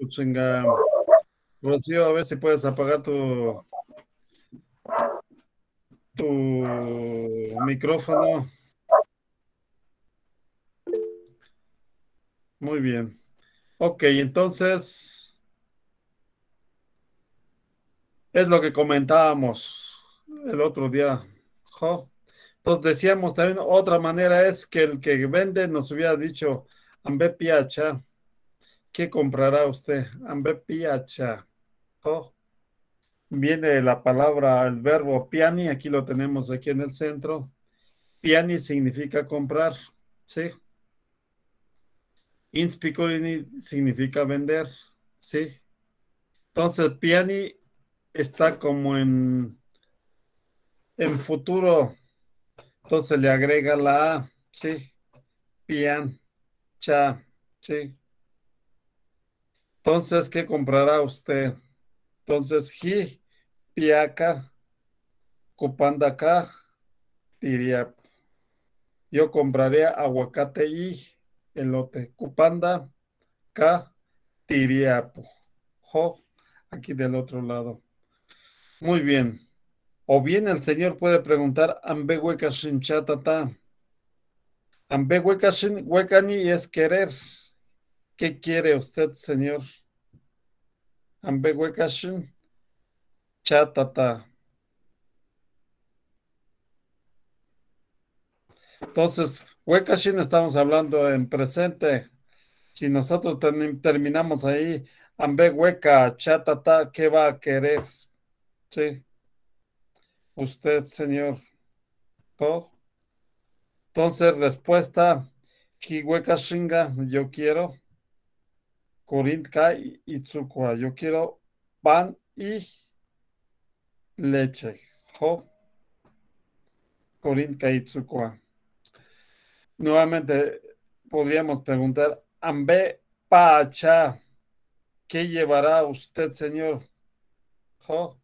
está Rocío, pues a ver si puedes apagar tu, micrófono. Muy bien. Ok, entonces es lo que comentábamos el otro día. Entonces decíamos también otra manera es que el que vende nos hubiera dicho, Ambe piacha. ¿Qué comprará usted? Ambe piacha. Oh, viene la palabra, el verbo piani. Aquí lo tenemos aquí en el centro. Piani significa comprar. Sí. Inspicolini significa vender. Sí. Entonces, piani está como en, en futuro. Entonces le agrega la A. Sí. Pian sí. Entonces, ¿qué comprará usted? Entonces, hi, piaca, ka diría. Yo compraré aguacate y elote. Cupanda, ka tiriapo. Jo, aquí del otro lado. Muy bien. O bien el señor puede preguntar, ambehueca ta. Ambe huecani es querer. ¿Qué quiere usted, señor? Ambe huecashin chatata. Entonces, huecashin estamos hablando en presente. Si nosotros terminamos ahí, ambe hueca chatata, ¿qué va a querer? Sí. Usted, señor. ¿Todo? Entonces, respuesta, Kiweka Shinga, yo quiero. y tsukua. yo quiero pan y leche. Jo. y Tsukua. Nuevamente, podríamos preguntar, Ambe Pacha, ¿qué llevará usted, señor? Jo.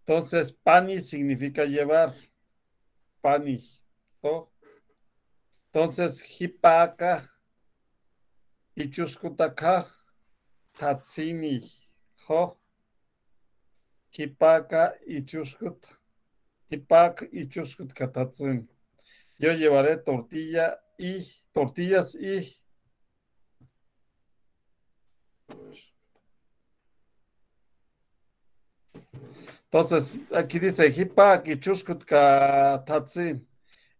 Entonces, pani significa llevar. Pani. Jo. Entonces, Hipaka, Ichuskutaka, Tatsini, Ho, Hipaka, Ichuskut, y Ichuskut, tatsini. Yo llevaré tortilla y tortillas y entonces aquí dice y Kichuskut Katatsin.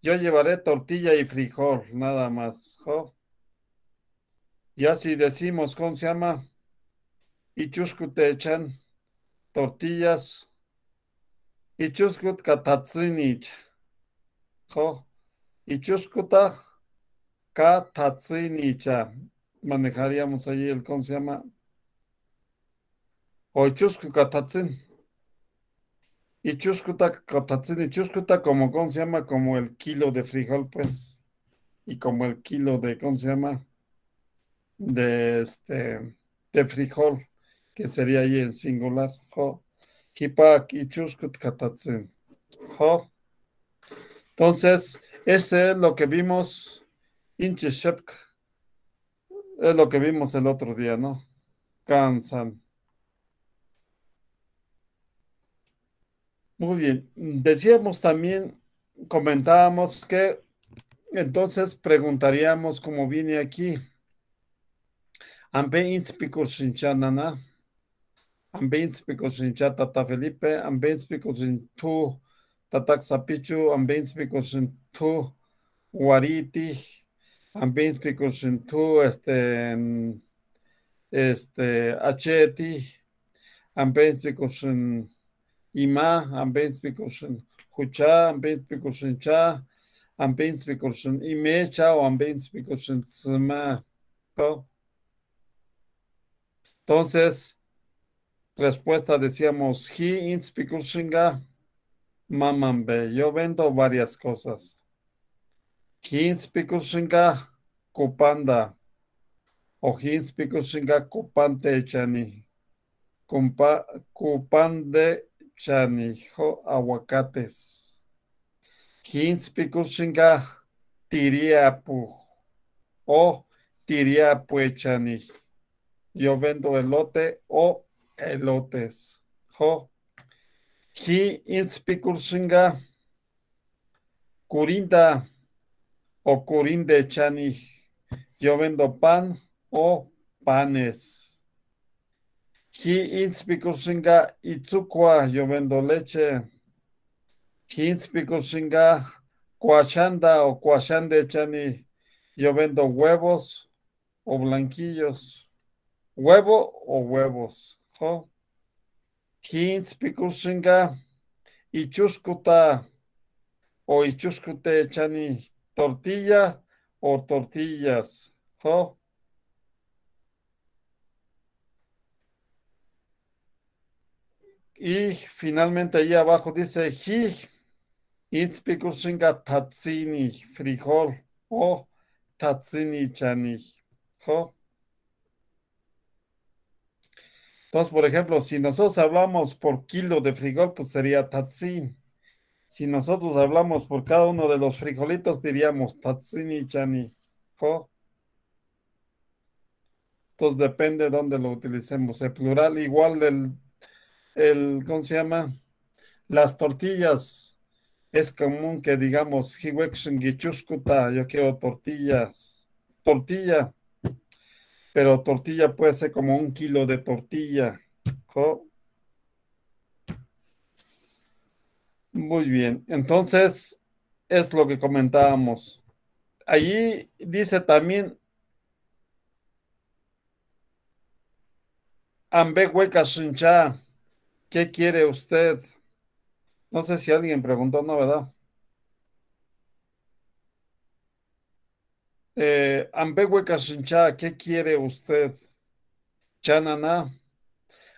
Yo llevaré tortilla y frijol, nada más. Oh. Y así decimos, ¿cómo se llama? Y chusco te echan tortillas. Y chuscu katatsinich. Y oh. chuscuta katatsinicha. Manejaríamos allí el, ¿cómo se llama? O chuscu katatsin. Y chuscuta, katatsin, y chuscuta como, ¿cómo se llama? Como el kilo de frijol, pues. Y como el kilo de, ¿cómo se llama? De este, de frijol, que sería ahí en singular. Jo. kipak y chuscut katatsin. Jo. Entonces, ese es lo que vimos, Inche es lo que vimos el otro día, ¿no? Kansan. Muy bien. Decíamos también, comentábamos que entonces preguntaríamos cómo viene aquí. Ambe inspico shinchanana. Ambe inspico shincha tata Felipe. Ambe inspico shintu tata sapichu. Ambe inspico shintu guariti. Ambe inspico tu este este acheti. Ambe inspico in ima ambens pikushin hucha ambens pikushin cha ambens pikushin ime cha o ambens bikurshin tsma. Entonces, respuesta decíamos, he ins bikurshinga mamambe. Yo vendo varias cosas. He ins pikushinga kupanda. O he ins bikurshinga kupante echani. Kupande chanijo aguacates. singa tiria tiriapu. O tiriapu chani. Yo vendo elote o elotes. Jo. Ki singa curinda o curinde chani. Yo vendo pan o panes. He eats Pikushinga Itsukwa, yo vendo leche. He eats Pikushinga o cuachande, Chani, yo vendo huevos o blanquillos. Huevo o huevos. ¿Oh? ichuscuta o Ichuskute Chani, tortilla o tortillas. Y finalmente ahí abajo dice hi inspikushinga tatsini frijol o tatsini chani. Entonces, por ejemplo, si nosotros hablamos por kilo de frijol, pues sería tatsin. Si nosotros hablamos por cada uno de los frijolitos, diríamos tatsini chani. Entonces depende de dónde lo utilicemos. El plural, igual el el, ¿cómo se llama? Las tortillas. Es común que digamos, yo quiero tortillas, tortilla, pero tortilla puede ser como un kilo de tortilla. Muy bien, entonces es lo que comentábamos. Allí dice también Ambe ¿Qué quiere usted? No sé si alguien preguntó verdad? Eh, Ambegüe Kashincha, ¿qué quiere usted? Chanana.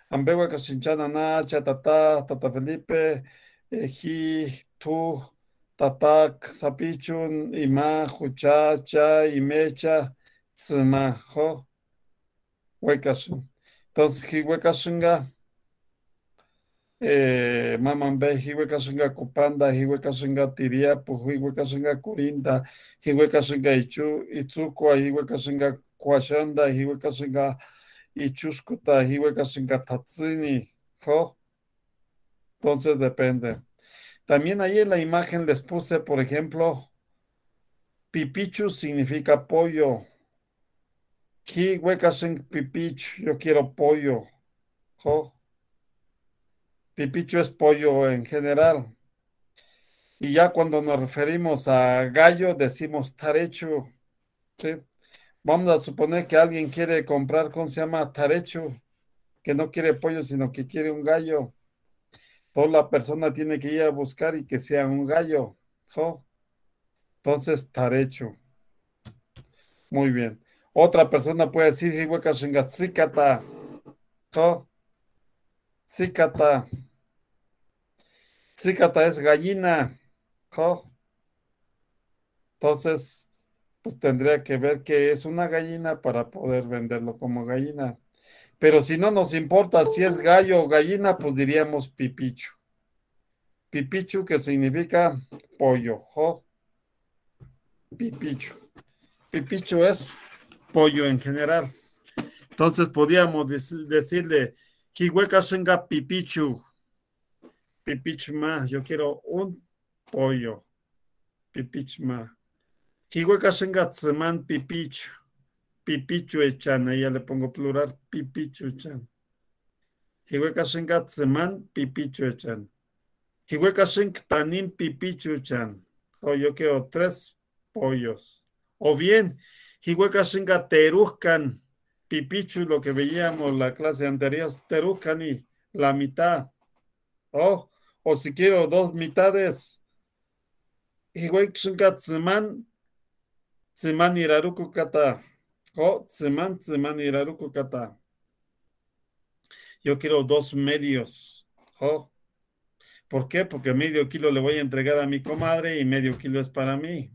Ambegüe Casinchana, chatata, Tata Felipe, Eji, tu Tatak, Zapichun, Ima, juchacha Cha, Imecha, Tsmajo, Huecasun. Entonces, Hihuecashinga eh, Mamambe, Hihuecasunga Copanda, Hihuecasunga Tiriapo, Hihuecasunga Curinda, Hihuecasunga Ichu, Itzucua, Hihuecasunga Cuachanda, Hihuecasunga Ichuscuta, Hihuecasunga Tatsini, ¿jo? Entonces depende. También ahí en la imagen les puse, por ejemplo, pipichu significa pollo. Ki pipichu, yo quiero pollo. ¿jo? Pipicho es pollo en general. Y ya cuando nos referimos a gallo, decimos tarecho. Vamos a suponer que alguien quiere comprar, ¿cómo se llama? Tarecho, que no quiere pollo, sino que quiere un gallo. Toda la persona tiene que ir a buscar y que sea un gallo. Entonces, tarecho. Muy bien. Otra persona puede decir, ¿Tarechu? Cícata. Cícata es gallina. Entonces, pues tendría que ver que es una gallina para poder venderlo como gallina. Pero si no nos importa si es gallo o gallina, pues diríamos pipichu. Pipichu que significa pollo. Pipicho. Pipicho, Pipichu es pollo en general. Entonces podríamos decirle Kihuecasenga pipichu. Pipichma. Yo quiero un pollo. Pipichma. Kihuecasenga tzeman pipichu. Pipichu echan. Ahí ya le pongo plural. Pipichu echan. Kihuecasenga tzeman pipichu echan. Kihuecasenga tanin pipichu echan. Oh, yo quiero tres pollos. O bien, Hihuecasenga teruzcan Pipichu, lo que veíamos la clase anterior, Terucani, la mitad. Oh, o si quiero dos mitades. tseman iraruku O iraruku Yo quiero dos medios. Oh. ¿Por qué? Porque medio kilo le voy a entregar a mi comadre y medio kilo es para mí.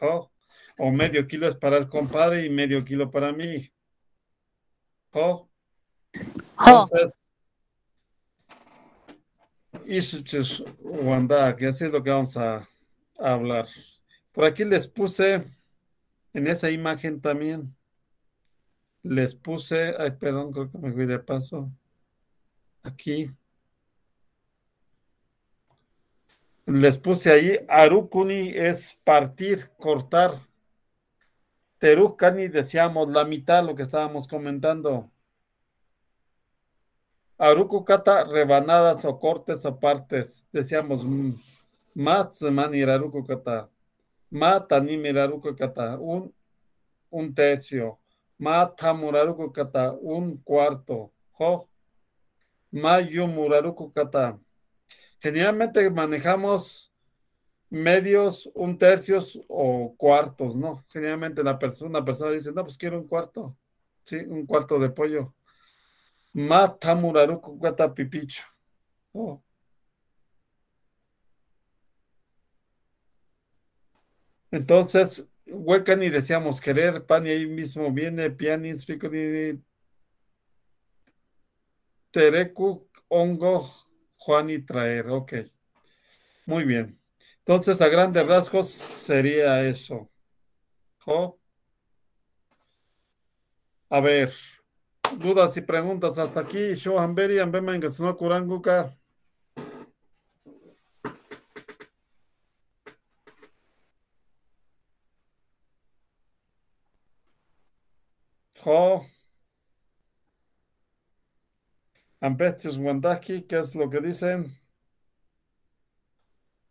Oh. O medio kilo es para el compadre y medio kilo para mí. Jo. Entonces, que así es lo que vamos a, a, hablar. Por aquí les puse, en esa imagen también, les puse, ay, perdón, creo que me fui de paso. Aquí. Les puse ahí, Arukuni es partir, cortar. Teruk decíamos la mitad lo que estábamos comentando. Arukukata rebanadas o cortes o partes. Decíamos mm, Matsumani Aruku Kata. Matanimi Aruku Kata. Un, un tercio. Matamuraruku Kata. Un cuarto. Jo. Mayumuraruku Kata. Generalmente manejamos medios, un tercio o cuartos, ¿no? Generalmente la persona, una persona dice, no, pues quiero un cuarto, sí, un cuarto de pollo. Mata muraruku cuata pipicho. Oh. Entonces, huecani decíamos querer, pan y ahí mismo viene, pianis, picolini, Tereku hongo, Juan y traer, ok. Muy bien. Entonces, a grandes rasgos sería eso. ¿Jo? A ver, dudas y preguntas hasta aquí. Shohan Beri, Ambema Ingasno Kuranguka. Jo. Ambestis Wandaki, ¿qué es lo que dicen?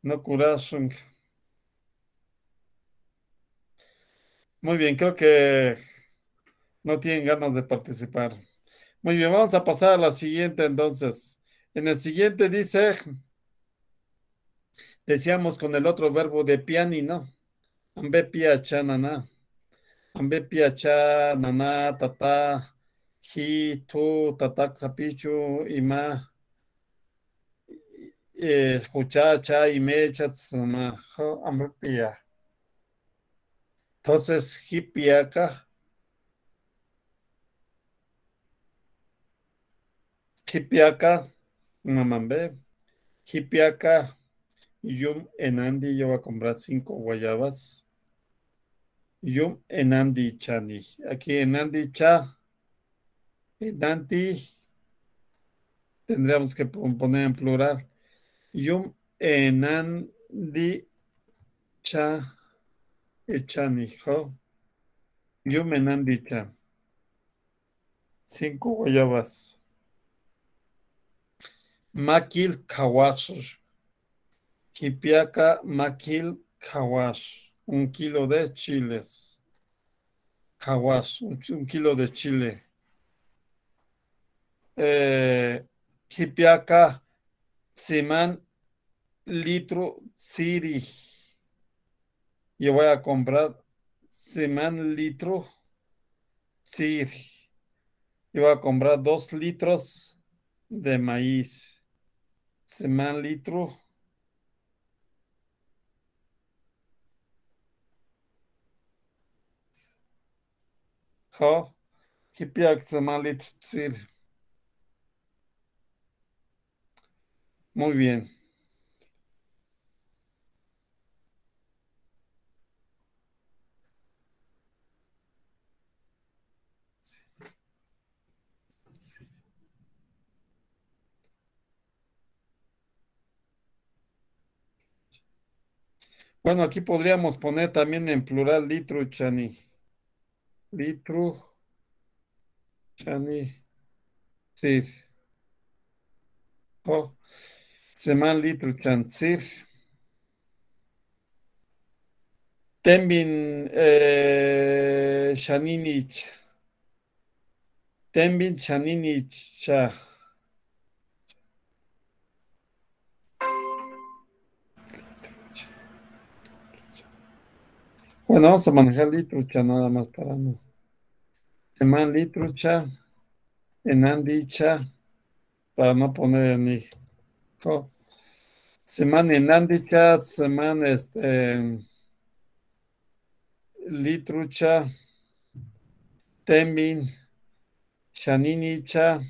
No curasung. Muy bien, creo que no tienen ganas de participar. Muy bien, vamos a pasar a la siguiente entonces. En el siguiente dice, decíamos con el otro verbo de piani, ¿no? Ambe nana, Ambe nana tata, hi, tu, tataxapichu, ima. Eh, escuchacha y mecha Entonces, hipiaca. Hipiaca, mamambe. Hipiaca, yum enandi, yo voy a comprar cinco guayabas. Yum enandi chani. Aquí en enandi cha. Enandi. Tendríamos que poner en plural. Yum di cha echanijo. Yum enan cha. Cinco guayabas. Maquil kawash. Kipiaca maquil kawash. Un kilo de chiles. Kawash. Un, kilo de chile. Eh, Kipiaca. Simán Litro City. Yo voy a comprar seman litro City. Yo voy a comprar dos litros de maíz. Seman litro. qué Muy bien. Bueno, aquí podríamos poner también en plural litru chani. Litru chani. sí. Oh. Seman litru chan sí. Tembin eh, Tembin Bueno, vamos a manejar Litrucha nada más para no. Semán Litrucha, enandicha, para no poner ni. Semán enandicha, Semán este, Litrucha, Temin, Shaninicha,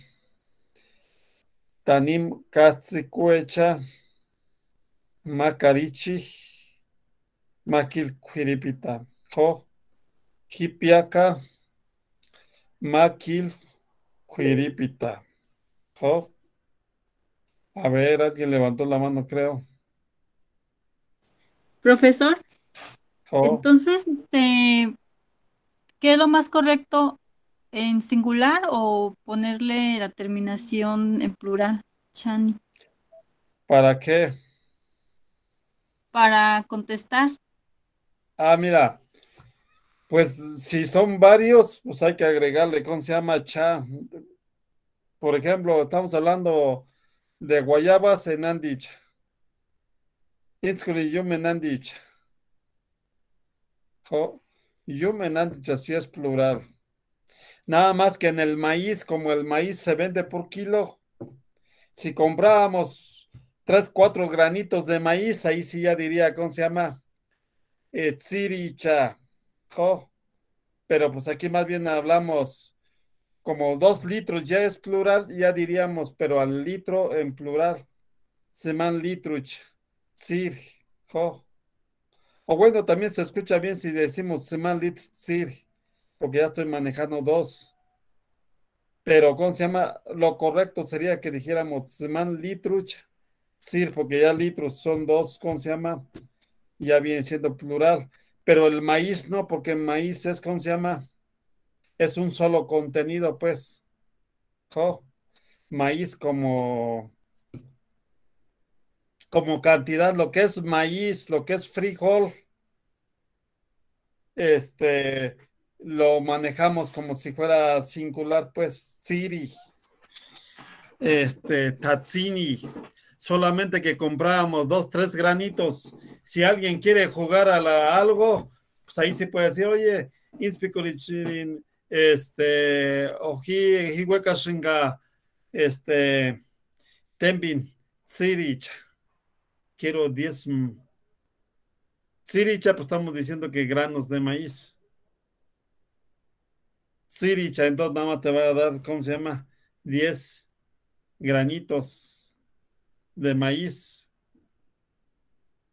Tanim Katsikuecha, Macarichi maquilquiripita, jo, Maquil maquilquiripita, jo. A ver, alguien levantó la mano, creo. Profesor, entonces, este, ¿qué es lo más correcto en singular o ponerle la terminación en plural, ¿Para qué? Para contestar. Ah, mira. Pues si son varios, pues hay que agregarle, ¿cómo se llama? Cha. Por ejemplo, estamos hablando de guayabas en Andich. yum en Andich. Yum Andich, así es plural. Nada más que en el maíz, como el maíz se vende por kilo, si comprábamos tres, cuatro granitos de maíz, ahí sí ya diría, ¿cómo se llama? Tziricha. Pero pues aquí más bien hablamos como dos litros, ya es plural, ya diríamos, pero al litro en plural. Seman litruch. Sir. Jo. O bueno, también se escucha bien si decimos seman sir porque ya estoy manejando dos. Pero, ¿cómo se llama? Lo correcto sería que dijéramos seman litruch, Sir, porque ya litros son dos, ¿cómo se llama? ya viene siendo plural, pero el maíz no, porque el maíz es, ¿cómo se llama? Es un solo contenido, pues. maíz como como cantidad, lo que es maíz, lo que es frijol, este, lo manejamos como si fuera singular, pues, Siri, este, Tazzini, solamente que comprábamos dos, tres granitos si alguien quiere jugar a, la, algo, pues ahí se puede decir, oye, Inspicolichirin, este, Oji, este, Tembin, siricha. quiero diez... Siricha, pues estamos diciendo que granos de maíz. Siricha, entonces nada más te va a dar, ¿cómo se llama? Diez granitos de maíz.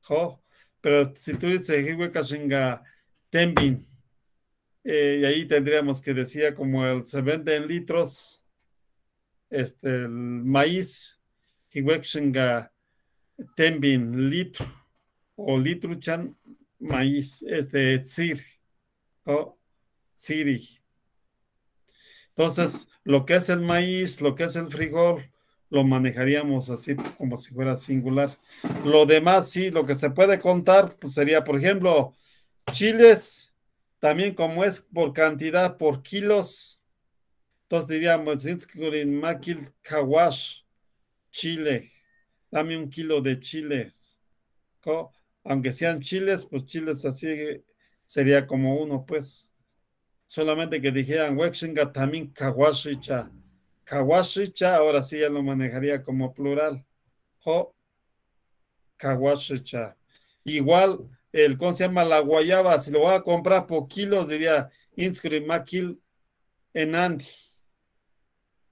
Jo. Pero si tú dices Tenbin, eh, y ahí tendríamos que decía como el, se vende en litros este, el maíz, Hiwekashinga Tenbin, litro, o litruchan, maíz, este, sir o Entonces, lo que es el maíz, lo que es el frijol, lo manejaríamos así como si fuera singular. Lo demás, sí, lo que se puede contar pues sería, por ejemplo, chiles, también como es por cantidad, por kilos. Entonces diríamos, Makil Kawash, Chile, dame un kilo de chiles. Aunque sean chiles, pues chiles así sería como uno, pues. Solamente que dijeran, Wexinga también Kawashicha Kawashicha, ahora sí ya lo manejaría como plural. Kawashicha. Igual, el, con se llama? La guayaba, si lo voy a comprar por kilos, diría en Andi.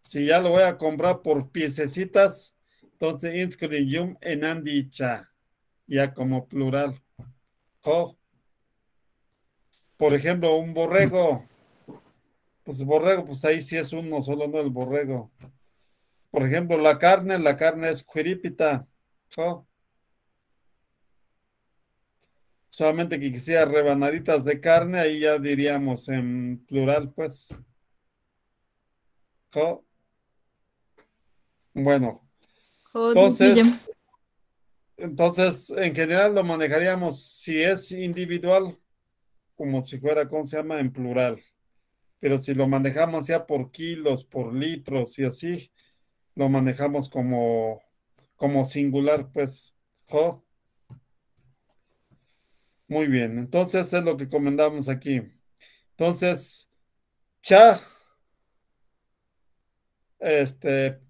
Si ya lo voy a comprar por piececitas, entonces enandi cha, ya como plural. Jo. Por ejemplo, un borrego. Pues, borrego, pues ahí sí es uno, solo no el borrego. Por ejemplo, la carne, la carne es cuiripita. Oh. Solamente que quisiera rebanaditas de carne, ahí ya diríamos en plural, pues. Oh. Bueno. Entonces, entonces, en general lo manejaríamos si es individual, como si fuera, ¿cómo se llama? En plural pero si lo manejamos ya por kilos, por litros y así, lo manejamos como, como singular, pues, jo. Muy bien, entonces es lo que comentamos aquí. Entonces, cha, este,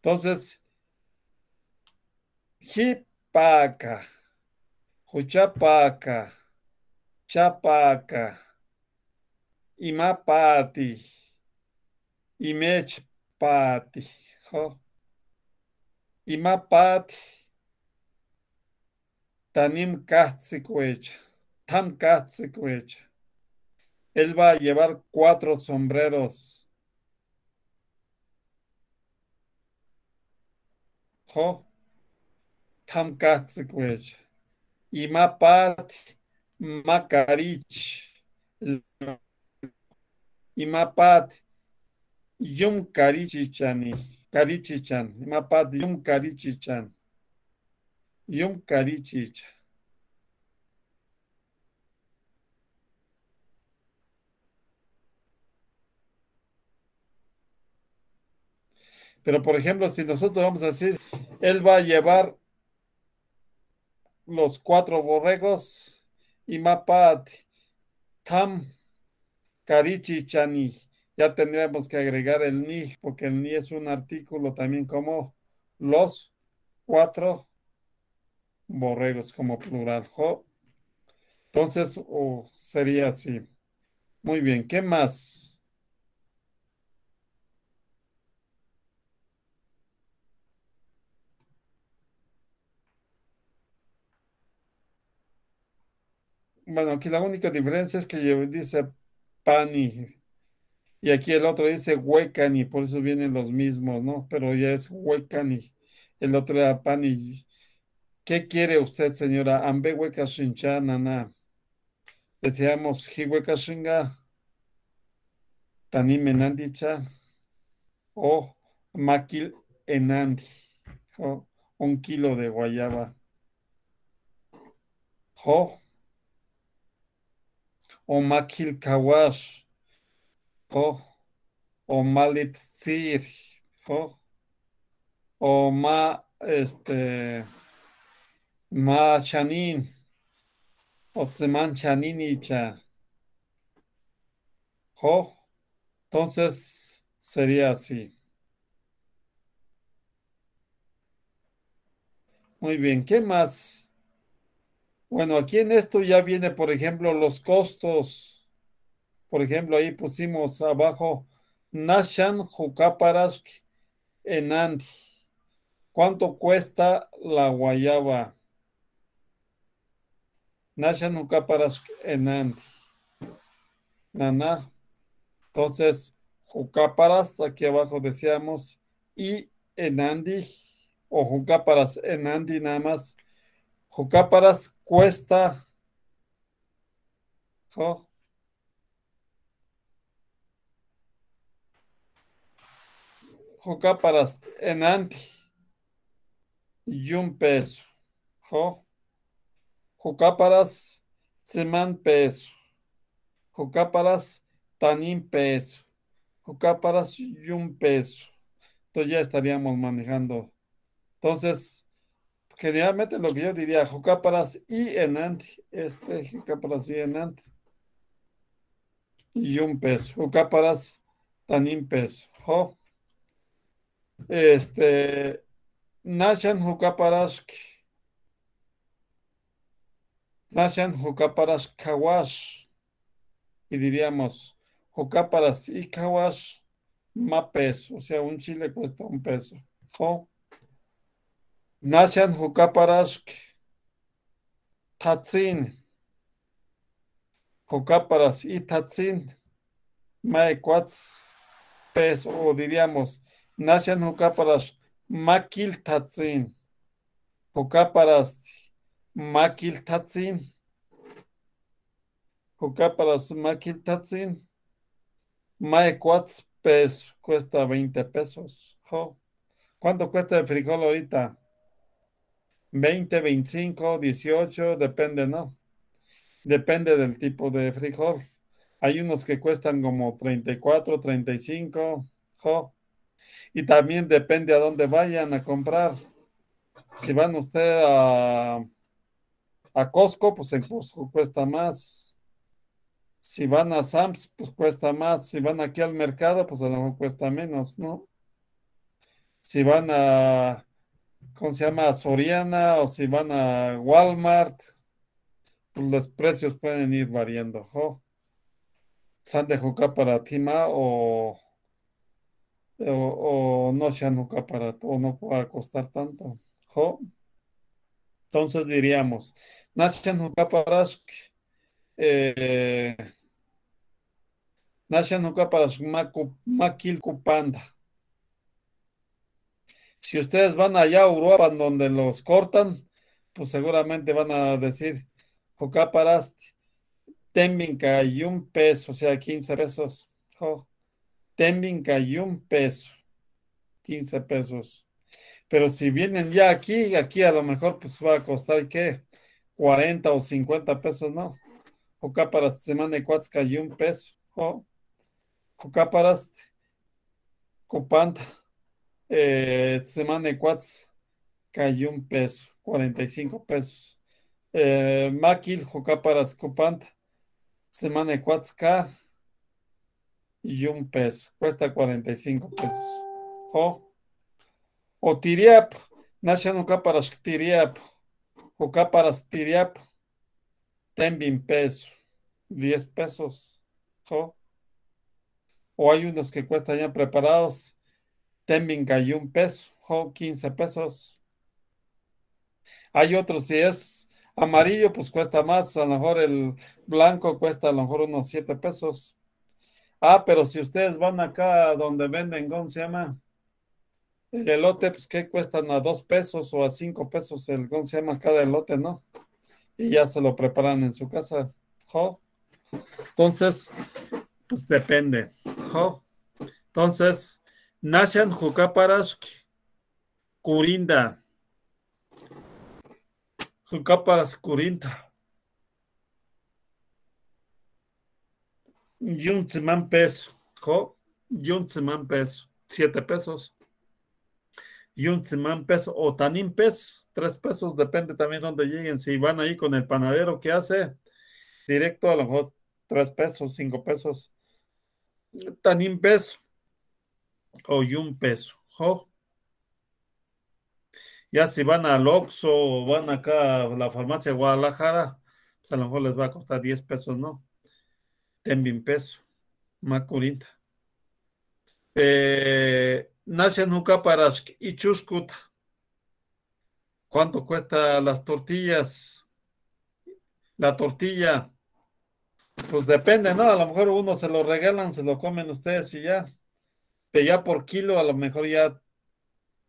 entonces, hipaca, huchapaca. Chapaca, Imapati, Imechpati, jo. Imapati, Tanim katsikwecha Tam katsikwecha Él va a llevar cuatro sombreros. Jo. Tam katsikwecha Imapati. Makarich, Imapat, Yum Karichichani, Karichan, Imapat Yum y Yum Carichichan. Pero por ejemplo, si nosotros vamos a decir, él va a llevar los cuatro borregos Mapat, Tam, Karichi, Chani. Ya tendríamos que agregar el ni, porque el ni es un artículo también como los cuatro borreros, como plural. Entonces, sería así. Muy bien, ¿qué más? Bueno, aquí la única diferencia es que dice pani y aquí el otro dice huecani, por eso vienen los mismos, ¿no? Pero ya es huecani, el otro era pani. ¿Qué quiere usted, señora? Ambe hueca nana Deseamos hueca shinga, tani o maquil enandi, un kilo de guayaba. Jo, o makil Kawash, o Malit Sir, o ma este, Ma Chanin, ni cha o entonces sería así. Muy bien, ¿qué más? Bueno, aquí en esto ya viene, por ejemplo, los costos. Por ejemplo, ahí pusimos abajo Nashan en Enandi. ¿Cuánto cuesta la guayaba? Nashan en Enandi. Nana. Entonces, Jucaparas, aquí abajo decíamos, y Enandi, o en Enandi nada más Jocáparas cuesta. Jocáparas enanti. Y un peso. Jo. Jocáparas semán peso. Jocáparas tanín peso. Jocáparas y un peso. Entonces ya estaríamos manejando. Entonces, generalmente lo que yo diría, Jocaparas y enante Este Jocaparas y enante Y un peso. Jocaparas tanin peso. Jo. Este. Nashan Jucáparas. Nashan Jocaparas Kawash. Y diríamos, Jucáparas y Kawash, más peso. O sea, un chile cuesta un peso. Jo. Nashan Jukaparashk Tatsin Jukaparas y Tatsin Maekwats Pes o diríamos Nashan Jukaparas Makil Tatsin Jukaparas Makil Tatsin Jukaparas Makil Tatsin Maekwats Pes cuesta 20 pesos. ¿Cuánto cuesta el frijol ahorita? 20, 25, 18, depende, ¿no? Depende del tipo de frijol. Hay unos que cuestan como 34, 35, jo. Y también depende a dónde vayan a comprar. Si van usted a, a Costco, pues en Costco cuesta más. Si van a Sams, pues cuesta más. Si van aquí al mercado, pues a lo mejor cuesta menos, ¿no? Si van a ¿cómo se llama? Soriana o si van a Walmart, pues los precios pueden ir variando. ¿San de juca para Tima o, o, no se juca para o no puede costar tanto? Entonces diríamos, Nashan juca para Nashan eh, juca para Makil Kupanda si ustedes van allá a Europa donde los cortan, pues seguramente van a decir, paraste, Tembinca y un peso, o sea, 15 pesos. Jo, y un peso, 15 pesos. Pero si vienen ya aquí, aquí a lo mejor pues va a costar, ¿qué? 40 o 50 pesos, ¿no? para semana de cuatzca y un peso. Jo, paraste, Copanta. Eh, semana de cayó un peso, 45 pesos. Eh, Maquil jocá para Semana de Quats y un peso, cuesta 45 pesos. O Tiriap, National para Tiriap, Jocá para Tiriap, Tembin peso, 10 pesos. O hay unos que cuestan ya preparados. Tembin cayó un peso, 15 pesos. Hay otros, si es amarillo, pues cuesta más, a lo mejor el blanco cuesta a lo mejor unos 7 pesos. Ah, pero si ustedes van acá donde venden, ¿cómo se llama? El elote, pues que cuestan a 2 pesos o a 5 pesos el, ¿cómo se llama? Cada elote, ¿no? Y ya se lo preparan en su casa. Oh. Entonces, pues depende. Oh. Entonces, Nacian Jucaparask, Curinda. jucáparas Curinda. yunzimán peso. Jo, peso. Siete pesos. Yuntzimán peso. O tanín peso. Tres pesos. Depende también dónde lleguen. Si van ahí con el panadero, ¿qué hace? Directo a lo mejor tres pesos, cinco pesos. Tanín peso o un peso. Ya si van al Oxxo o van acá a la farmacia de Guadalajara, pues a lo mejor les va a costar 10 pesos, ¿no? Ten bien peso, más eh, nace nunca para y chuscuta. ¿Cuánto cuesta las tortillas? La tortilla. Pues depende, ¿no? A lo mejor uno se lo regalan, se lo comen ustedes y ya ya por kilo a lo mejor ya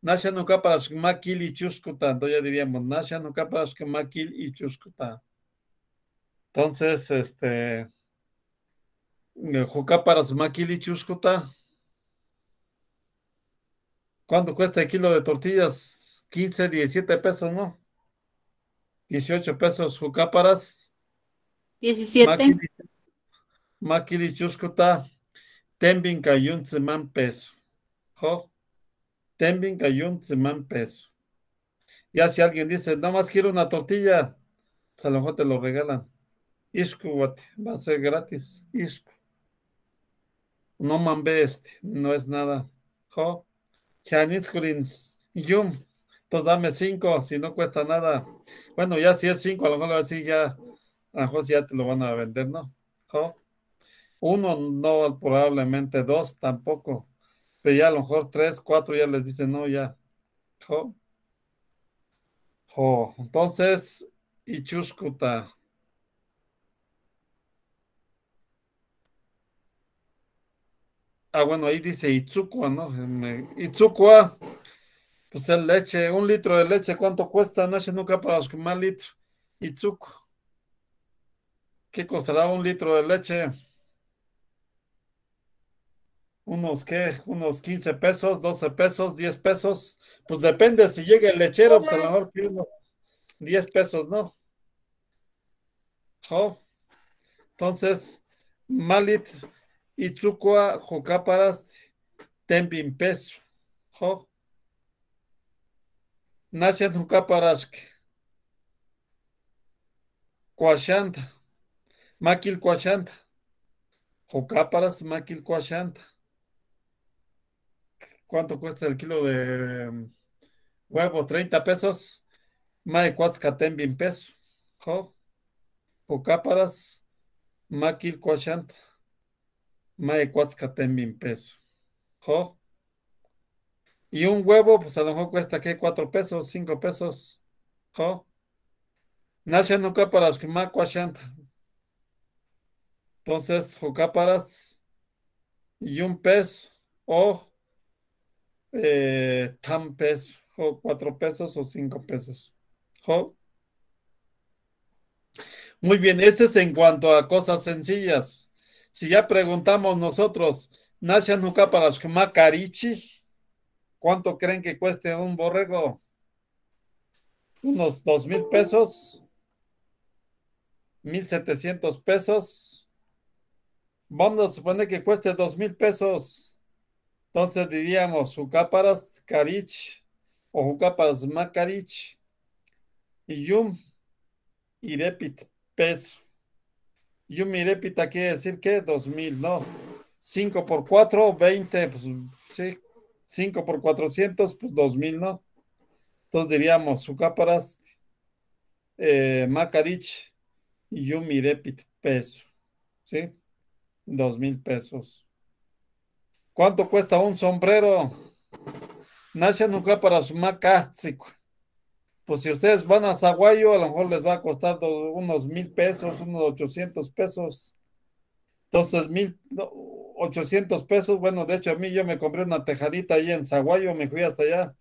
Nasha no para kil y chuscuta, entonces ya diríamos Nasha para y chuscuta. Entonces, este eh, Juca para y chuscuta. ¿Cuánto cuesta el kilo de tortillas? 15, 17 pesos, ¿no? 18 pesos, Jucáparas. 17. maquil y Chuscuta. Tembin un seman peso. Jo. Tembin cayun semán peso. Ya si alguien dice, nada más quiero una tortilla, pues a lo mejor te lo regalan. Isco, va a ser gratis. Isco. No mambe este, no es nada. Jo. yum. Entonces pues dame cinco, si no cuesta nada. Bueno, ya si es cinco, a lo mejor así ya, a lo mejor ya te lo van a vender, ¿no? Jo. Uno, no, probablemente dos tampoco. Pero ya a lo mejor tres, cuatro ya les dicen, no, ya. Jo. Jo. Entonces, Ichuskuta. Ah, bueno, ahí dice Itsukua, ¿no? Itsukua, pues el leche, un litro de leche, ¿cuánto cuesta? sé, nunca para los que más litro. Itsuku, ¿Qué costará un litro de leche? unos qué, unos 15 pesos, 12 pesos, 10 pesos, pues depende si llega el lechero, pues a lo unos 10 pesos, ¿no? Oh. Entonces, Malit Itzukua Jocáparas, Tempin peso. Oh. Nashen Jocaparask. Cuachanta. Maquil Cuachanta. Jocáparas, Maquil ¿Cuánto cuesta el kilo de mm, huevo? 30 pesos. Mae cuatzcatem bien peso. Jo. Pocáparas. Maquil Ma Mae cuatzcatem bien peso. Jo. Y un huevo, pues a lo mejor cuesta que 4 pesos, 5 pesos. Jo. que que ma cuachanta. Entonces, Jucáparas. Y un peso. Ojo eh, tan peso, cuatro pesos o cinco pesos. Muy bien, ese es en cuanto a cosas sencillas. Si ya preguntamos nosotros, nunca para ¿cuánto creen que cueste un borrego? Unos dos mil pesos, mil setecientos pesos. Vamos a suponer que cueste dos mil pesos. Entonces diríamos Jukáparas Carich o Jukáparas Macarich y Yum Irepit peso. Yum Irepita quiere decir que 2000, ¿no? 5 por 4, 20, pues sí, 5 por 400, pues 2000, ¿no? Entonces diríamos Jukáparas eh, Macarich y Yum Irepit peso, ¿sí? 2000 pesos. ¿Cuánto cuesta un sombrero? Nasha nunca para su Pues si ustedes van a Zaguayo, a lo mejor les va a costar unos mil pesos, unos ochocientos pesos. Entonces, mil ochocientos pesos. Bueno, de hecho, a mí yo me compré una tejadita ahí en Zaguayo, me fui hasta allá,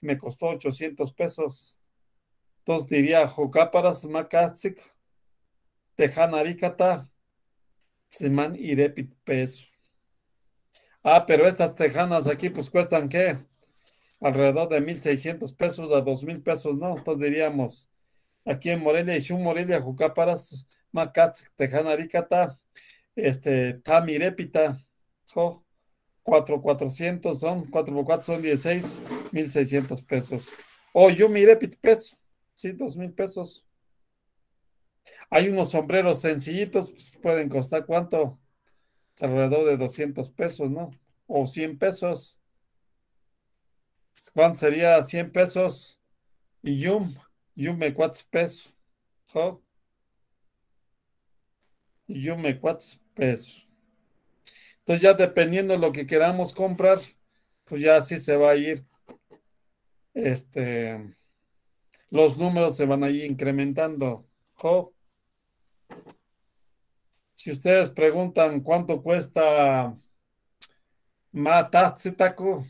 me costó ochocientos pesos. Entonces diría, Jocáparas Teján, Tejanaricata, Simán Irepit Peso. Ah, pero estas tejanas aquí pues cuestan qué? Alrededor de 1.600 pesos a 2.000 pesos, ¿no? Entonces diríamos, aquí en Morelia, y un Morelia, Jucaparas, Macatz, Tejana, Aricata, este, Tamirepita, 4,400 son, 4 por 4 son 16, 1.600 pesos. O oh, Yumirepit peso, sí, 2.000 pesos. Hay unos sombreros sencillitos, pues pueden costar cuánto? alrededor de 200 pesos, ¿no? O 100 pesos. ¿Cuánto sería 100 pesos? Y Yum, Yum me cuates peso. ¿so? Y me cuates peso. Entonces ya dependiendo de lo que queramos comprar, pues ya así se va a ir. Este, los números se van a ir incrementando. ¿Jo? Si ustedes preguntan cuánto cuesta taku,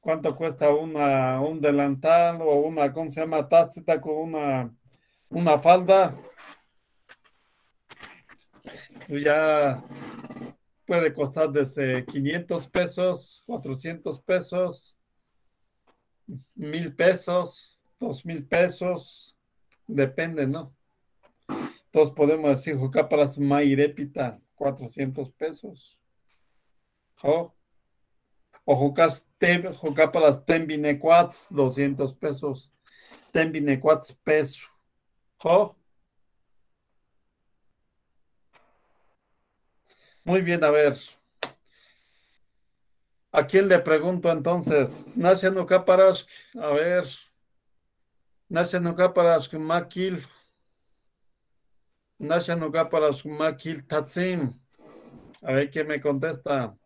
cuánto cuesta una, un delantal o una, ¿cómo se llama? con una, una falda. Pues ya puede costar desde 500 pesos, 400 pesos, 1000 pesos, 2000 pesos, depende, ¿no? podemos decir las Mairepita, 400 pesos. O Jocas las Tembinecuats, 200 pesos. Tembinecuats peso. Muy bien, a ver. ¿A quién le pregunto entonces? Nacional Caparash, a ver. para Caparash, Maquil. Nashanuka para Sumakil Tatsin. A ver que me contesta.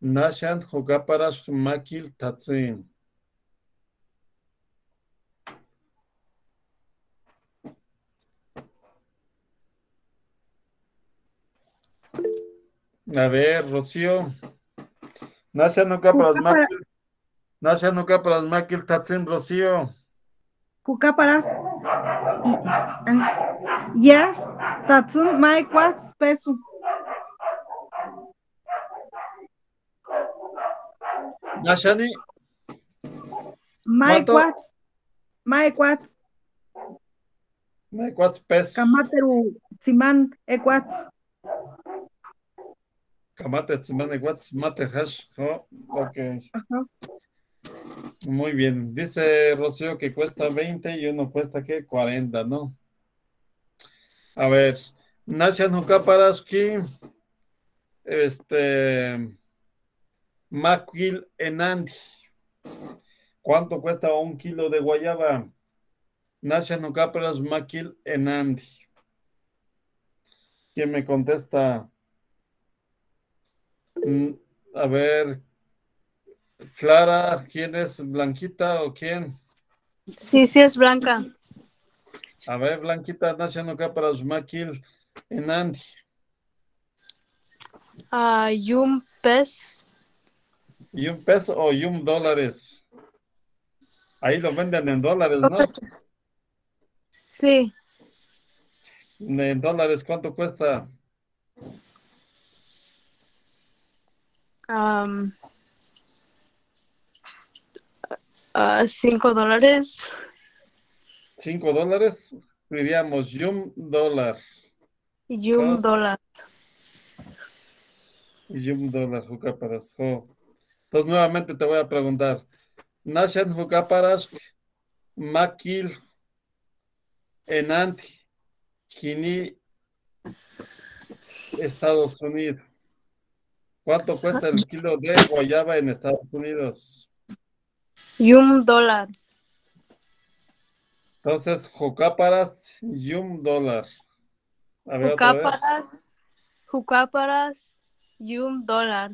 Nashan para Sumakil Tatsin. A ver, Rocío. Nashanuka para Sumakil. Nashanuka para Sumakil Tatsin, Rocío. Ah. Yes, that's my quads peso. Nashani. My quads. my quads. my quads peso. Kamateru siman equats. Kamate siman quads eh, eh, mate hash. Okay. Ajá. Muy bien. Dice Rocío que cuesta 20 y uno cuesta que 40, ¿no? A ver, Nacha Nukaparaski, este, Maquil Enandi. ¿Cuánto cuesta un kilo de guayaba? Nacha Nukaparaski, Maquil Enandi. ¿Quién me contesta? Mm, a ver, Clara, ¿quién es Blanquita o quién? Sí, sí es Blanca. A ver, Blanquita, ¿naciendo acá para Zumaquil en Andy Uh, un pez. ¿Y un peso o un dólares? Ahí lo venden en dólares, ¿no? Sí. ¿En dólares cuánto cuesta? Um, cinco dólares. 5 dólares, y Yum dólar. Yum dólar. Yum dólar, Jucaparas. Entonces, nuevamente te voy a preguntar. Nashan Jucaparas, Makil, Enanti, Kini, Estados Unidos. ¿Cuánto cuesta el kilo de guayaba en Estados Unidos? Y un dólar. Entonces, Jucáparas y un dólar. jucáparas, y un dólar.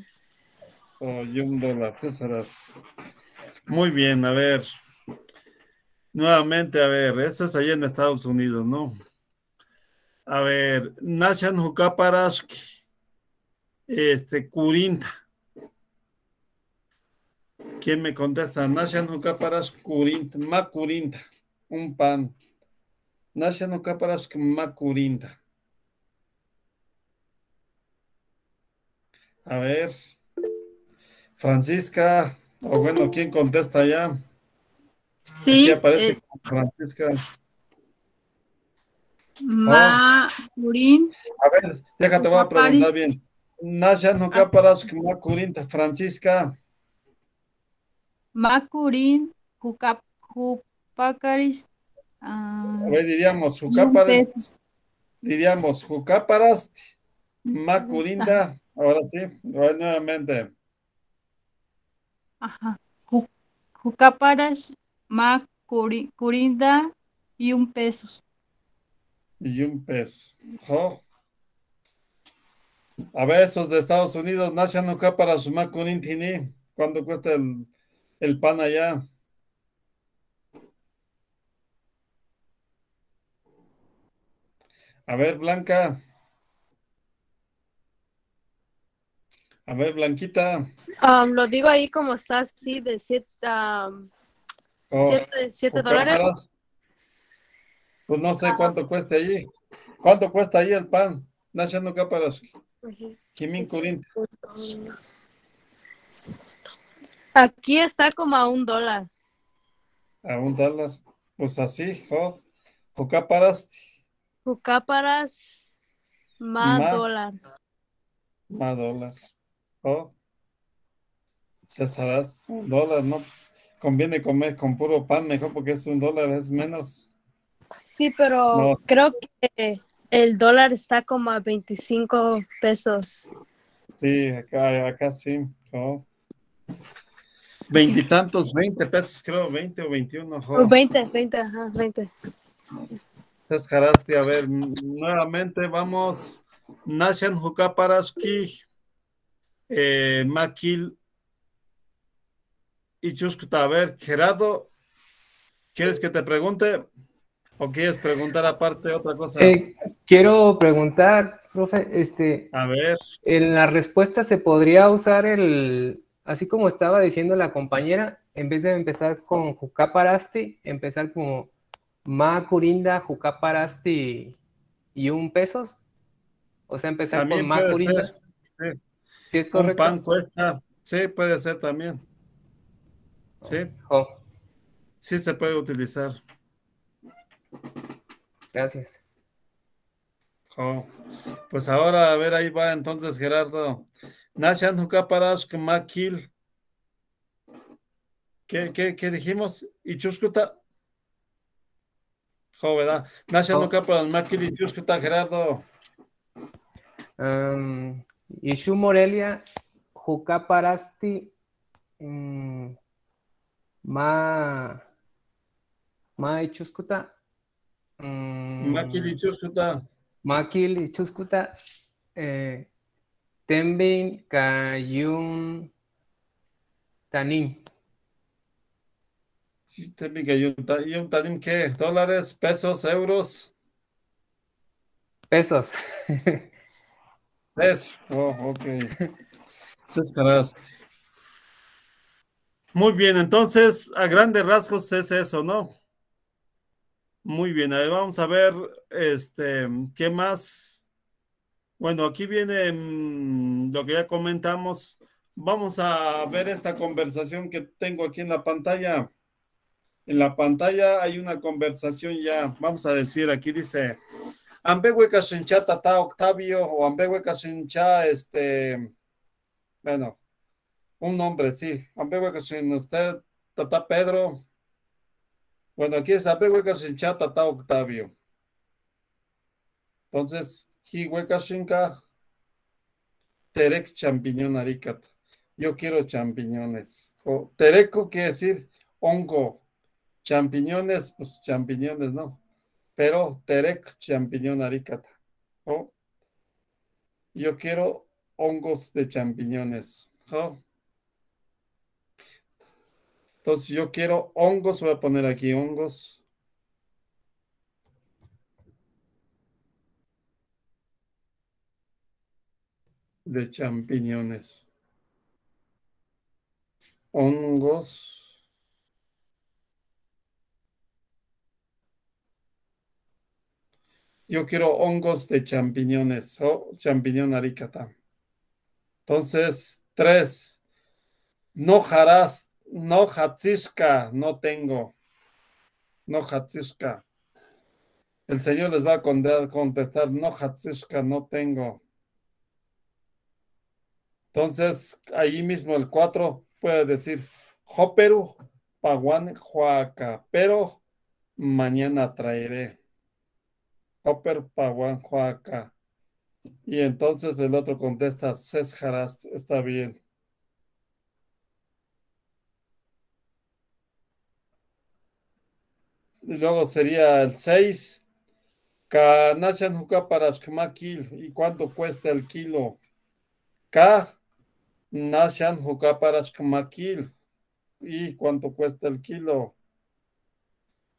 Oh, y un dólar, Muy bien, a ver. Nuevamente, a ver, eso es allá en Estados Unidos, ¿no? A ver, Nashan Jucáparas, este, Curinta. ¿Quién me contesta? Nashan Jucáparas, Curinta, Macurinta un pan. Nasha no caparas que macurinda. A ver. Francisca, o bueno, ¿quién contesta ya? Sí. Aquí aparece eh, Francisca. macurín oh. A ver, déjate, voy a preguntar bien. Nasha no ah. caparas que macurinda. Francisca. Macurín, Jucap. Pakaris. Ah, ver, diríamos, Jucaparas. Diríamos, Jucaparas, Macurinda. Ahora sí, nuevamente. Ajá. Jucaparas, Macurinda y un peso. Y un peso. A ver, esos de Estados Unidos, National Jucaparas, Macurintini. ¿Cuánto cuesta el, el pan allá? A ver, Blanca. A ver, Blanquita. Um, lo digo ahí como está así de 7 siete um, oh, dólares. Pues no sé ah. cuánto cuesta allí. ¿Cuánto cuesta ahí el pan? National Kaparaski. Aquí está como a un dólar. A un dólar. Pues así, jo. Oh. paraste? Cucáparas más dólar. Más dólar. Oh. Cesarás un dólar, ¿no? Pues conviene comer con puro pan mejor porque es un dólar, es menos. Sí, pero creo que el dólar está como a 25 pesos. Sí, acá, acá sí. Oh. Veintitantos, 20 pesos, creo, 20 o 21. 20, 20, ajá, 20 gracias, A ver, nuevamente vamos. Nashan eh, Makil y A ver, Gerardo, ¿quieres que te pregunte? ¿O quieres preguntar aparte otra cosa? Eh, quiero preguntar, profe, este. A ver. En la respuesta se podría usar el. Así como estaba diciendo la compañera, en vez de empezar con Jukaparasti empezar como Ma Curinda, Jucaparasti y un pesos. O sea, empezar con Ma Curinda. sí. es correcto. cuesta. Sí, puede ser también. Sí. Oh. Sí, se puede utilizar. Gracias. Oh. Pues ahora, a ver, ahí va entonces Gerardo. Nashan Jucaparash Makil. ¿Qué, qué, qué dijimos? Chuscuta. ¿verdad? National Capital Market ¿qué tal Gerardo? Um, em, Ishu Morelia, Jucaparasti, um, em, Ma, Ma Ichuscuta, Makil y Ichuscuta, em, Maquil Ichuscuta, eh, Tembin Cayun Tanin. ¿Y un que dólares, pesos, euros. Pesos. Eso, Oh, ok. Muchas gracias. Muy bien, entonces a grandes rasgos es eso, ¿no? Muy bien, a vamos a ver este qué más. Bueno, aquí viene mm, lo que ya comentamos. Vamos a ver esta conversación que tengo aquí en la pantalla en la pantalla hay una conversación ya, vamos a decir, aquí dice, Ambehue Cashencha Tata Octavio o Ambehue Cashencha, este, bueno, un nombre, sí, Ambehue Cashencha, usted, Tata Pedro. Bueno, aquí es Ambehue Cashencha Tata Octavio. Entonces, Hihue Cashencha, Terek Champiñón Aricat. Yo quiero champiñones. O, tereco quiere decir hongo Champiñones, pues champiñones no, pero terec champiñón aricata. Yo quiero hongos de champiñones. Entonces yo quiero hongos, voy a poner aquí hongos. de champiñones, hongos yo quiero hongos de champiñones o champiñón aricata. Entonces, tres, no jarás, no jatzisca, no tengo, no jatzisca. El Señor les va a contestar, no jatzisca, no tengo. Entonces, ahí mismo el cuatro puede decir, Joperu, Paguan, Huaca, pero mañana traeré. Y entonces el otro contesta, Césjaras, está bien. Y luego sería el 6. Kanashan para ¿Y cuánto cuesta el kilo? K. Nashan para ¿Y cuánto cuesta el kilo?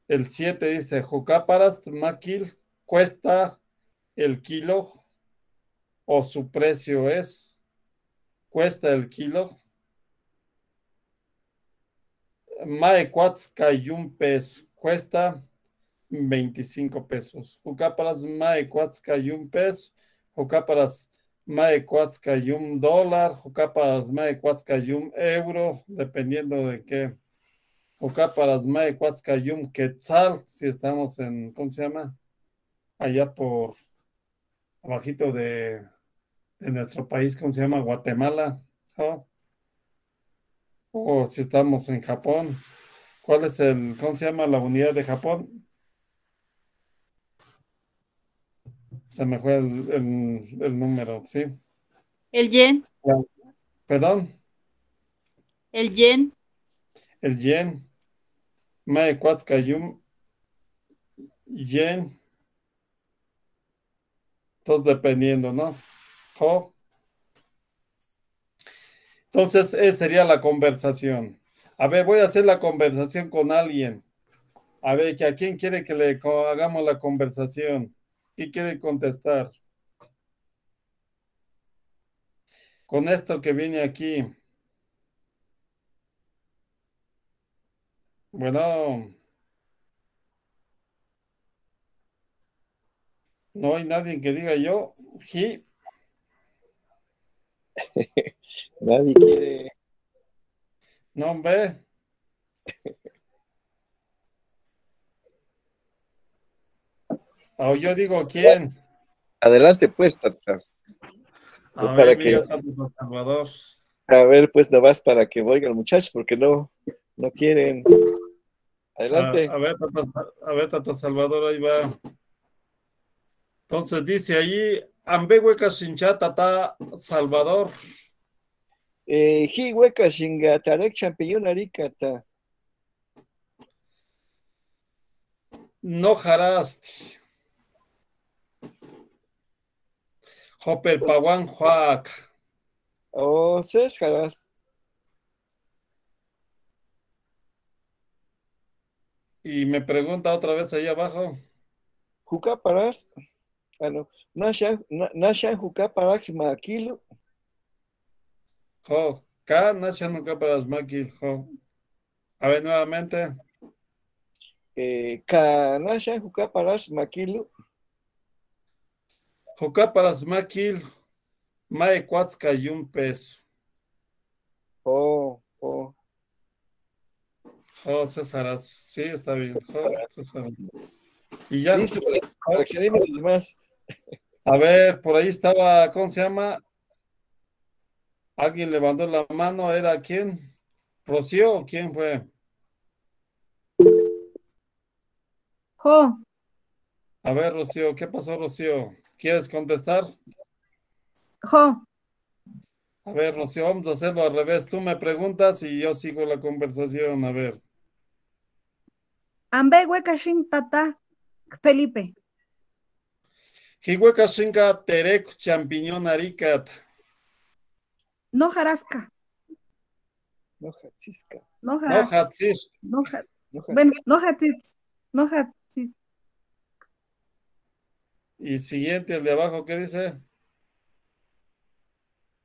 El 7 dice para kilo cuesta el kilo o su precio es, cuesta el kilo. y un peso, cuesta 25 pesos. Jucaparas y un peso, jucaparas caparas, un dólar, jucaparas maequats un euro, dependiendo de qué. Jucaparas caparas, un quetzal, si estamos en, ¿cómo se llama? allá por abajito de, nuestro país, ¿cómo se llama? Guatemala. O si estamos en Japón. ¿Cuál es el, cómo se llama la unidad de Japón? Se me fue el, número, ¿sí? El yen. Perdón. El yen. El yen. Mae Yen. Entonces, dependiendo, ¿no? Entonces, esa sería la conversación. A ver, voy a hacer la conversación con alguien. A ver, ¿a quién quiere que le hagamos la conversación? ¿Quién quiere contestar? Con esto que viene aquí. Bueno. No hay nadie que diga yo, sí. nadie quiere. No, hombre. o ah, yo digo quién. Adelante, pues, Tata. A pues, ver, que... Salvador. A ver, pues, no vas para que oiga el muchacho, porque no, no quieren. Ah, Adelante. ver, a ver, Tata Salvador, ahí va. Entonces dice allí, Ambehueca ta Salvador. gata eh, Shingatarek Champiñón No jarasti. Hopper Pawan pues Juac. O oh, ses Y me pregunta otra vez ahí abajo. ¿Juca paras? ano ah, nasha nasha juca para maquilo jo ka nasha nuka para a ver nuevamente eh, ka nasha huka para maquilo Huka para mae cuatzca y un peso oh oh Oh, César, sí, está bien. Y ya. Listo, para, los demás. A ver, por ahí estaba, ¿cómo se llama? Alguien levantó la mano, ¿era quién? ¿Rocío? ¿Quién fue? Jo. A ver, Rocío, ¿qué pasó, Rocío? ¿Quieres contestar? Jo. A ver, Rocío, vamos a hacerlo al revés. Tú me preguntas y yo sigo la conversación. A ver. Ambe, tata, Felipe. Jihueca sinca Terec Champiñón Aricat. No jarasca. No jatzisca. No jarasca. No jatzisca. Bueno, no jatisca. No Y siguiente, el de abajo, ¿qué dice?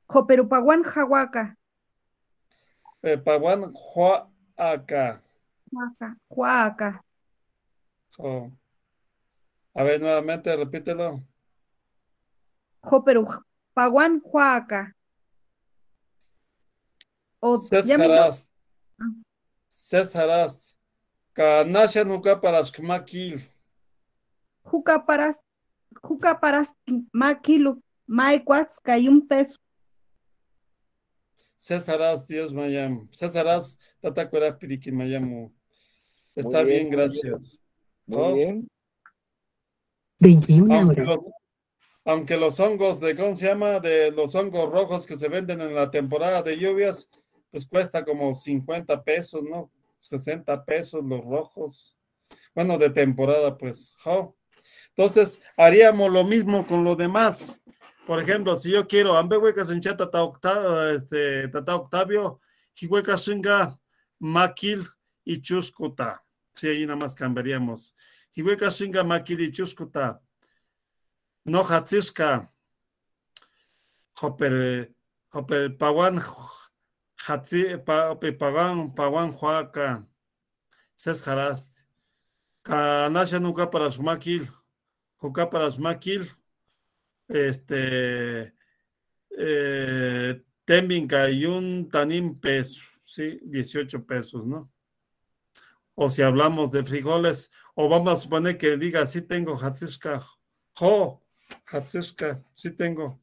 Joperupaguán Jahuaca. Eh, Paguán, Juaca. Juaca. Oh. A ver, nuevamente, repítelo. Joperu, Paguán Huaca. Césaras. Césaras. para Juca para juca peso. Césarás, Dios Mayam. Césaras, Césaras. Mayamu. Está bien, gracias. bien. 21 horas aunque los hongos de, ¿cómo se llama? De los hongos rojos que se venden en la temporada de lluvias, pues cuesta como 50 pesos, ¿no? 60 pesos los rojos. Bueno, de temporada, pues. Entonces, haríamos lo mismo con los demás. Por ejemplo, si yo quiero, ambehuecas en tata este, tata octavio, hihuecas Shinga maquil y chuscuta. Sí, ahí nada más cambiaríamos. Hihuecas maquil y chuscuta. No Nohatziska, Hopper, Hopper Pawan, Hatzi, Pawan, Pawan Huaca, nunca para Sumakil, Juca para Sumakil, este, eh, y un tanín peso, sí, 18 pesos, ¿no? O si hablamos de frijoles, o vamos a suponer que diga, sí tengo Hatziska, Jo, Hatziska sí tengo.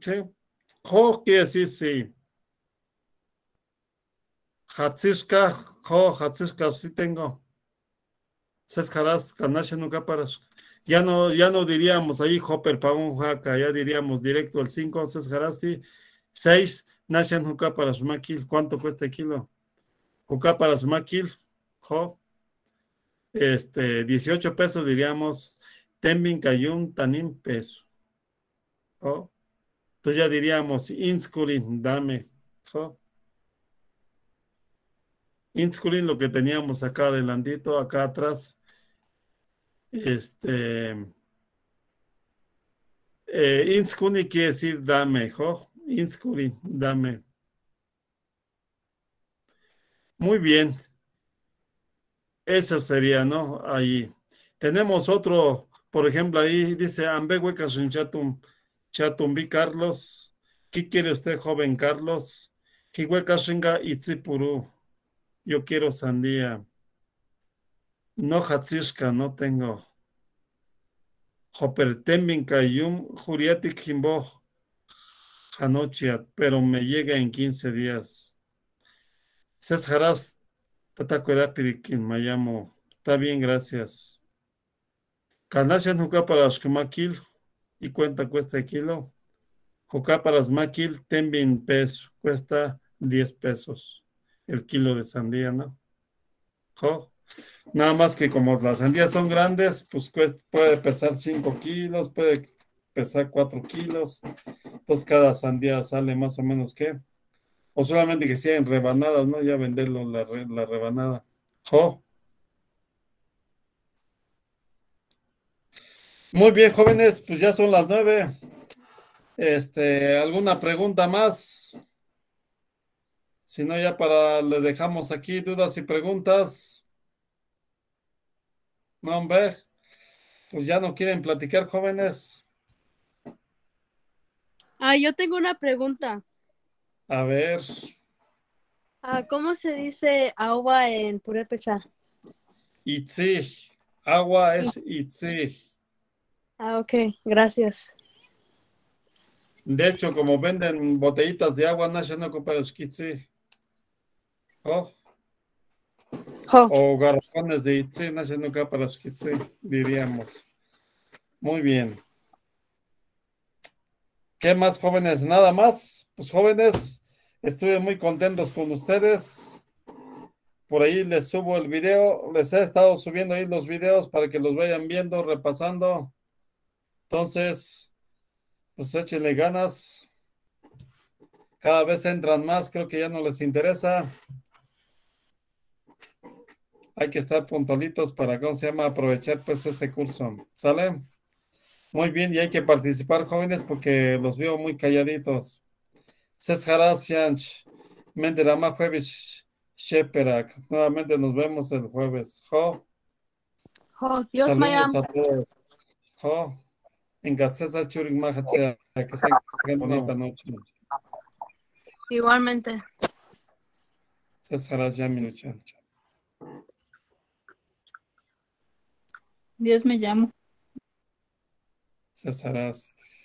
Sí. Jo quiere decir sí. Hatziska jo, Hatziska sí tengo. Sescaras, Kanasha nunca para Ya no, ya no diríamos ahí Hopper para un Jaca, ya diríamos directo al 5, y 6, Nashan Juca para Sumakil. ¿Cuánto cuesta kilo? Juca para Sumakil, jo. Este, 18 pesos diríamos. Tembin Kayun Tanin Peso. ¿Oh? Entonces ya diríamos, Inskulin, dame. ¿Oh? Inskulin, lo que teníamos acá adelantito, acá atrás. Este. Eh, quiere decir dame. ¿Oh? Inskulin, dame. Muy bien. Eso sería, ¿no? Ahí. Tenemos otro por ejemplo, ahí dice Ambegue Chatum, Chatumbi Carlos. ¿Qué quiere usted, joven Carlos? Hihuecashinga Itzipurú. Yo quiero sandía. No Hatzishka, no tengo. Jopertemin Kayum Juriatik Jimbo Hanochiat, pero me llega en 15 días. Sesharas Haras Mayamo. Está bien, gracias. Canasian juca para maquil y cuenta cuesta el kilo. para peso, cuesta 10 pesos el kilo de sandía, ¿no? Jo. Nada más que como las sandías son grandes, pues puede pesar 5 kilos, puede pesar 4 kilos. Entonces cada sandía sale más o menos que. O solamente que sean rebanadas, ¿no? Ya venderlo la, la rebanada. Jo. Muy bien, jóvenes, pues ya son las nueve. Este, ¿alguna pregunta más? Si no, ya para le dejamos aquí dudas y preguntas. No, hombre, pues ya no quieren platicar, jóvenes. Ah, yo tengo una pregunta. A ver. Ah, ¿Cómo se dice agua en Purépecha? Itzi. Agua es Itzi. Ah, ok, gracias. De hecho, como venden botellitas de agua, no ocupa los kitsi. Oh. Oh. O garrafones de itse, no para los diríamos. Muy bien. ¿Qué más, jóvenes? Nada más. Pues jóvenes, estuve muy contentos con ustedes. Por ahí les subo el video. Les he estado subiendo ahí los videos para que los vayan viendo, repasando. Entonces, pues échenle ganas. Cada vez entran más, creo que ya no les interesa. Hay que estar puntualitos para, ¿cómo se llama? Aprovechar pues este curso. ¿Sale? Muy bien, y hay que participar jóvenes porque los veo muy calladitos. Asianch, Menderama jueves Sheperak. Nuevamente nos vemos el jueves. Jo. Jo, Dios me Jo. En Gaseza Churik Mahatsea, que tenga bonita noche. Igualmente. César mi lucha. Dios me llama. César